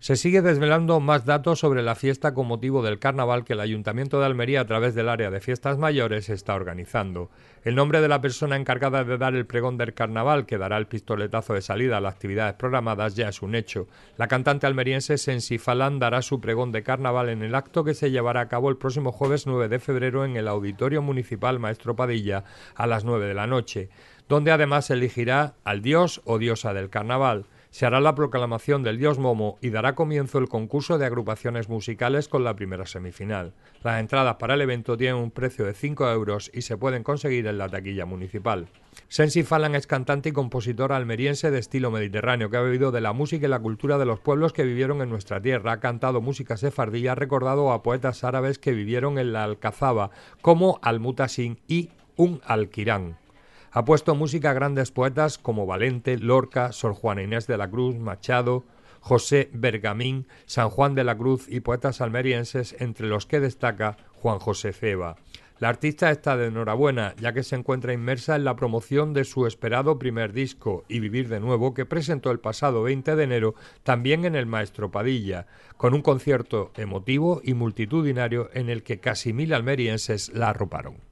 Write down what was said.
Se sigue desvelando más datos sobre la fiesta con motivo del carnaval que el Ayuntamiento de Almería a través del área de fiestas mayores está organizando. El nombre de la persona encargada de dar el pregón del carnaval que dará el pistoletazo de salida a las actividades programadas ya es un hecho. La cantante almeriense Sensi dará su pregón de carnaval en el acto que se llevará a cabo el próximo jueves 9 de febrero en el Auditorio Municipal Maestro Padilla a las 9 de la noche, donde además elegirá al dios o diosa del carnaval se hará la proclamación del dios Momo y dará comienzo el concurso de agrupaciones musicales con la primera semifinal. Las entradas para el evento tienen un precio de 5 euros y se pueden conseguir en la taquilla municipal. Sensi Falan es cantante y compositor almeriense de estilo mediterráneo que ha vivido de la música y la cultura de los pueblos que vivieron en nuestra tierra. Ha cantado música sefardí y ha recordado a poetas árabes que vivieron en la Alcazaba, como Al-Mutasin y Un Alquirán. Ha puesto música a grandes poetas como Valente, Lorca, Sor Juana Inés de la Cruz, Machado, José Bergamín, San Juan de la Cruz y poetas almerienses, entre los que destaca Juan José Feba. La artista está de enhorabuena, ya que se encuentra inmersa en la promoción de su esperado primer disco, Y Vivir de Nuevo, que presentó el pasado 20 de enero también en el Maestro Padilla, con un concierto emotivo y multitudinario en el que casi mil almerienses la arroparon.